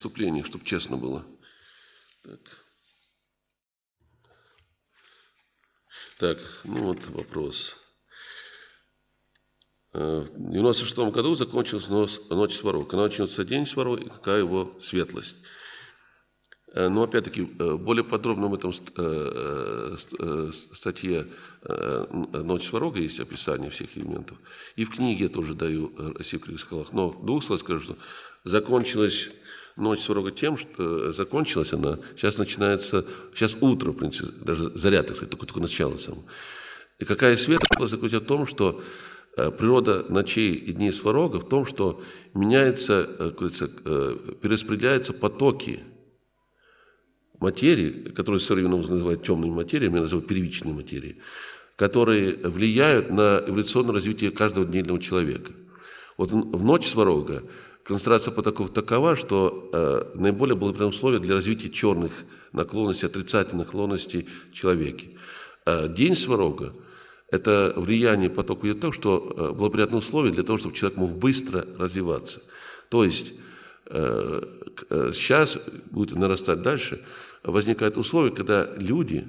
вступление, чтобы честно было. Так. так, ну вот вопрос. Э, в 96 году закончился ночь с воров. Когда начнется день с и какая его светлость? Э, Но ну, опять-таки, э, более подробно в этом статье «Ночь сварога» есть описание всех элементов. И в книге я тоже даю «Россия в крыльях скалах». Но двух слов, скажу, что закончилась ночь сурога тем, что закончилась она. Сейчас начинается, сейчас утро, в принципе, даже заряд, так сказать, только, только начало само. И какая светлость заключается в том, что э, природа ночей и дней сварога в том, что меняется, э, как говорится, э, перераспределяются потоки материи, которые современно называют темными материями, я называю первичной материей, которые влияют на эволюционное развитие каждого дневного человека. Вот в ночь сварога Концентрация потоков такова, что э, наиболее благоприятные условия для развития черных наклонностей, отрицательных наклонностей в человеке. Э, день сварога – это влияние потока идет так, что э, благоприятные условия для того, чтобы человек мог быстро развиваться. То есть э, э, сейчас будет нарастать дальше, возникают условия, когда люди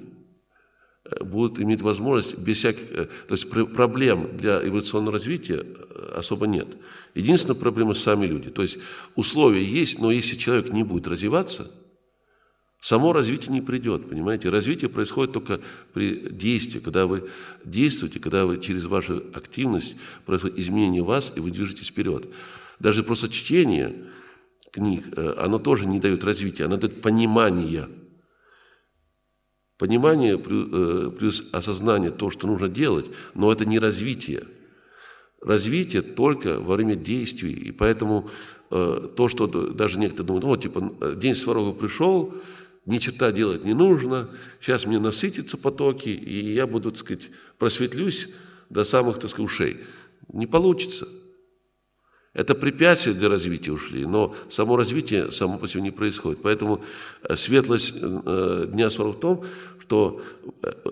Э, будут иметь возможность без всяких... Э, то есть проблем для эволюционного развития э, особо нет. Единственная проблема – сами люди. То есть условия есть, но если человек не будет развиваться, само развитие не придет, понимаете? Развитие происходит только при действии, когда вы действуете, когда вы через вашу активность происходит изменение вас, и вы движетесь вперед. Даже просто чтение книг, оно тоже не дает развития, оно дает понимание – Понимание э, плюс осознание то, что нужно делать, но это не развитие. Развитие только во время действий. И поэтому э, то, что даже некоторые думают, ну, типа, э, день сварога пришел, ни черта делать не нужно, сейчас мне насытятся потоки, и я буду, так сказать, просветлюсь до самых, так сказать, ушей. Не получится. Это препятствия для развития ушли, но само развитие само по себе не происходит. Поэтому э, светлость э, э, Дня Свара в том, что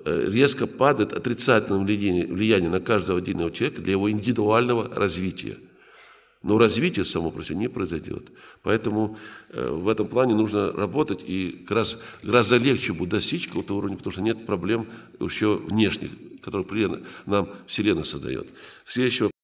резко падает отрицательное влияние, влияние на каждого отдельного человека для его индивидуального развития. Но развитие само по себе не произойдет. Поэтому в этом плане нужно работать, и как раз гораздо легче будет достичь какого-то уровня, потому что нет проблем еще внешних, которые нам Вселенная создает. Следующий